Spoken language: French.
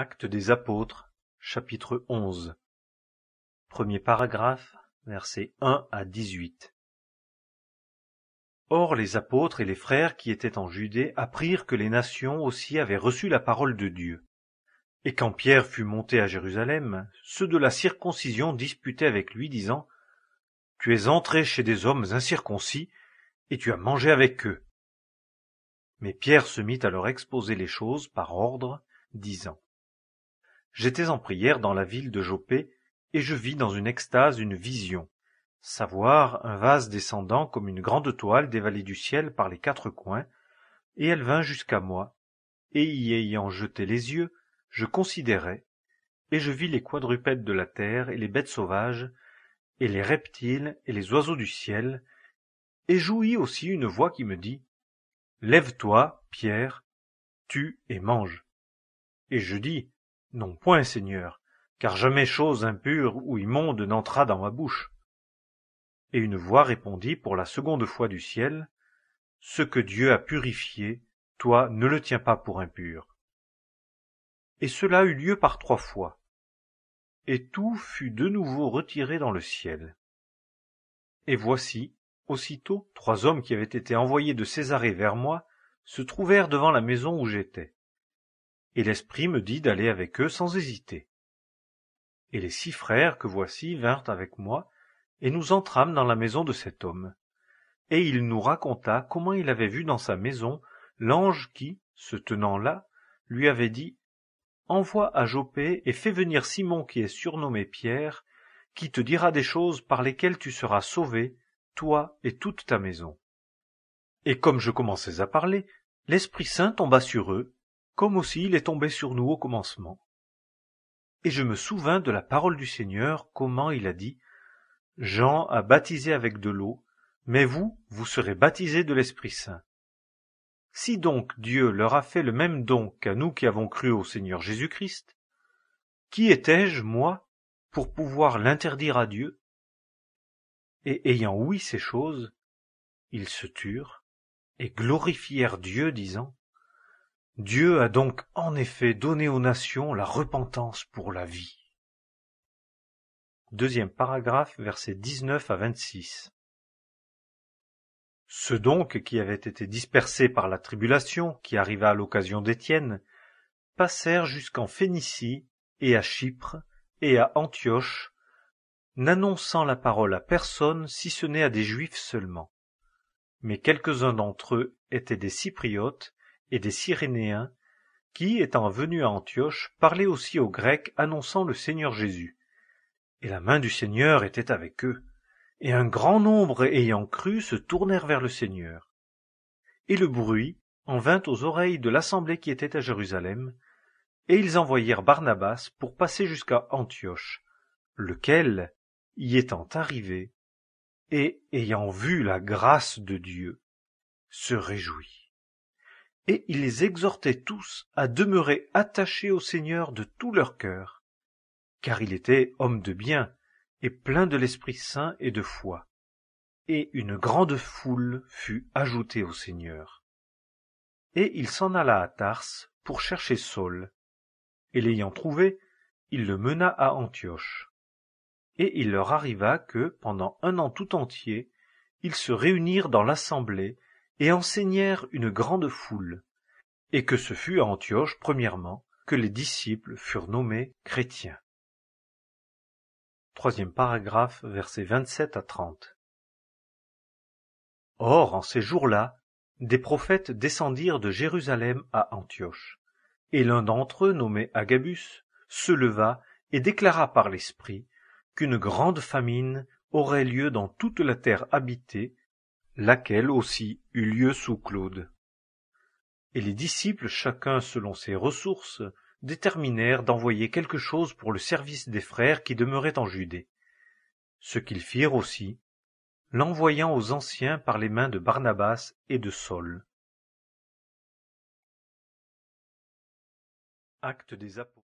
Actes des apôtres, chapitre 11 Premier paragraphe, versets 1 à 18. Or les apôtres et les frères qui étaient en Judée apprirent que les nations aussi avaient reçu la parole de Dieu. Et quand Pierre fut monté à Jérusalem, ceux de la circoncision disputaient avec lui, disant Tu es entré chez des hommes incirconcis, et tu as mangé avec eux. Mais Pierre se mit à leur exposer les choses par ordre, disant j'étais en prière dans la ville de Jopé, et je vis dans une extase une vision savoir un vase descendant comme une grande toile des du ciel par les quatre coins et elle vint jusqu'à moi et y ayant jeté les yeux je considérai et je vis les quadrupèdes de la terre et les bêtes sauvages et les reptiles et les oiseaux du ciel et jouis aussi une voix qui me dit lève-toi pierre tue et mange et je dis non point, Seigneur, car jamais chose impure ou immonde n'entra dans ma bouche. Et une voix répondit pour la seconde fois du ciel, Ce que Dieu a purifié, toi ne le tiens pas pour impur. Et cela eut lieu par trois fois. Et tout fut de nouveau retiré dans le ciel. Et voici, aussitôt, trois hommes qui avaient été envoyés de Césarée vers moi se trouvèrent devant la maison où j'étais et l'esprit me dit d'aller avec eux sans hésiter. Et les six frères que voici vinrent avec moi, et nous entrâmes dans la maison de cet homme. Et il nous raconta comment il avait vu dans sa maison l'ange qui, se tenant là, lui avait dit Envoie à Jopé et fais venir Simon qui est surnommé Pierre, qui te dira des choses par lesquelles tu seras sauvé, toi et toute ta maison. Et comme je commençais à parler, l'Esprit Saint tomba sur eux, comme aussi il est tombé sur nous au commencement. Et je me souvins de la parole du Seigneur, comment il a dit, Jean a baptisé avec de l'eau, mais vous, vous serez baptisés de l'Esprit Saint. Si donc Dieu leur a fait le même don qu'à nous qui avons cru au Seigneur Jésus-Christ, qui étais-je, moi, pour pouvoir l'interdire à Dieu Et ayant ouï ces choses, ils se turent et glorifièrent Dieu, disant Dieu a donc en effet donné aux nations la repentance pour la vie. Deuxième paragraphe, versets 19 à 26. Ceux donc qui avaient été dispersés par la tribulation qui arriva à l'occasion d'Étienne passèrent jusqu'en Phénicie et à Chypre et à Antioche, n'annonçant la parole à personne si ce n'est à des Juifs seulement. Mais quelques-uns d'entre eux étaient des Cypriotes et des Cyrénéens qui, étant venus à Antioche, parlaient aussi aux Grecs annonçant le Seigneur Jésus. Et la main du Seigneur était avec eux, et un grand nombre ayant cru se tournèrent vers le Seigneur. Et le bruit en vint aux oreilles de l'assemblée qui était à Jérusalem, et ils envoyèrent Barnabas pour passer jusqu'à Antioche, lequel, y étant arrivé, et ayant vu la grâce de Dieu, se réjouit et il les exhortait tous à demeurer attachés au Seigneur de tout leur cœur, car il était homme de bien et plein de l'Esprit Saint et de foi. Et une grande foule fut ajoutée au Seigneur. Et il s'en alla à Tarse pour chercher Saul, et l'ayant trouvé, il le mena à Antioche. Et il leur arriva que, pendant un an tout entier, ils se réunirent dans l'assemblée et enseignèrent une grande foule et que ce fut à antioche premièrement que les disciples furent nommés chrétiens or en ces jours-là des prophètes descendirent de jérusalem à antioche et l'un d'entre eux nommé agabus se leva et déclara par l'esprit qu'une grande famine aurait lieu dans toute la terre habitée laquelle aussi eut lieu sous Claude. Et les disciples, chacun selon ses ressources, déterminèrent d'envoyer quelque chose pour le service des frères qui demeuraient en Judée. Ce qu'ils firent aussi, l'envoyant aux anciens par les mains de Barnabas et de Saul. des